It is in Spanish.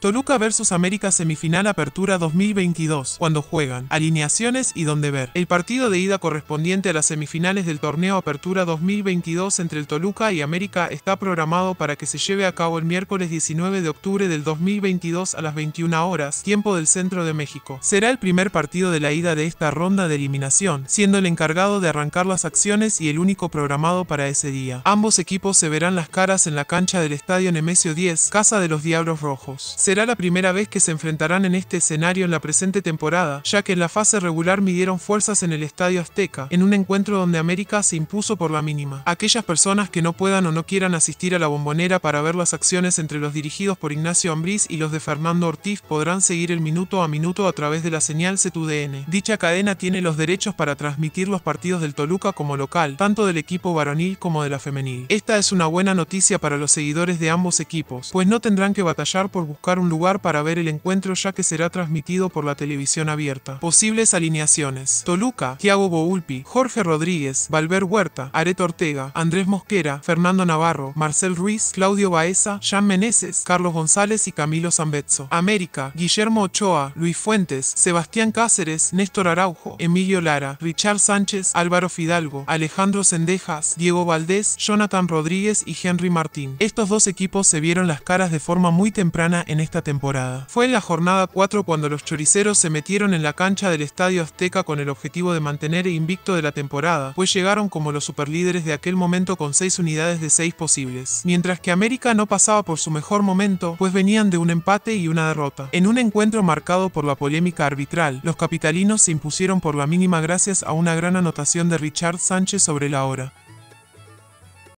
Toluca vs América semifinal apertura 2022, cuando juegan, alineaciones y donde ver. El partido de ida correspondiente a las semifinales del torneo apertura 2022 entre el Toluca y América está programado para que se lleve a cabo el miércoles 19 de octubre del 2022 a las 21 horas, tiempo del centro de México. Será el primer partido de la ida de esta ronda de eliminación, siendo el encargado de arrancar las acciones y el único programado para ese día. Ambos equipos se verán las caras en la cancha del Estadio Nemesio 10, Casa de los Diablos Rojos Será la primera vez que se enfrentarán en este escenario en la presente temporada, ya que en la fase regular midieron fuerzas en el Estadio Azteca, en un encuentro donde América se impuso por la mínima. Aquellas personas que no puedan o no quieran asistir a la bombonera para ver las acciones entre los dirigidos por Ignacio Ambriz y los de Fernando Ortiz podrán seguir el minuto a minuto a través de la señal C2DN. Dicha cadena tiene los derechos para transmitir los partidos del Toluca como local, tanto del equipo varonil como de la femenil. Esta es una buena noticia para los seguidores de ambos equipos, pues no tendrán que batallar por buscar un lugar para ver el encuentro ya que será transmitido por la televisión abierta. Posibles alineaciones. Toluca, Thiago Boulpi, Jorge Rodríguez, Valver Huerta, Areto Ortega, Andrés Mosquera, Fernando Navarro, Marcel Ruiz, Claudio Baeza, Jean Meneses, Carlos González y Camilo Zambetso. América, Guillermo Ochoa, Luis Fuentes, Sebastián Cáceres, Néstor Araujo, Emilio Lara, Richard Sánchez, Álvaro Fidalgo, Alejandro Sendejas, Diego Valdés, Jonathan Rodríguez y Henry Martín. Estos dos equipos se vieron las caras de forma muy temprana en este esta temporada. Fue en la jornada 4 cuando los choriceros se metieron en la cancha del Estadio Azteca con el objetivo de mantener invicto de la temporada, pues llegaron como los superlíderes de aquel momento con 6 unidades de 6 posibles. Mientras que América no pasaba por su mejor momento, pues venían de un empate y una derrota. En un encuentro marcado por la polémica arbitral, los capitalinos se impusieron por la mínima gracias a una gran anotación de Richard Sánchez sobre la hora.